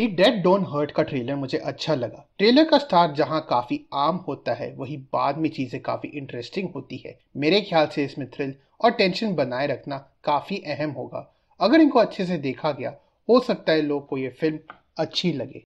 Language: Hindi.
दी डेड डोंट हर्ट का ट्रेलर मुझे अच्छा लगा ट्रेलर का स्टार जहां काफी आम होता है वही बाद में चीजें काफी इंटरेस्टिंग होती है मेरे ख्याल से इसमें थ्रिल और टेंशन बनाए रखना काफी अहम होगा अगर इनको अच्छे से देखा गया हो सकता है लोग को ये फिल्म अच्छी लगे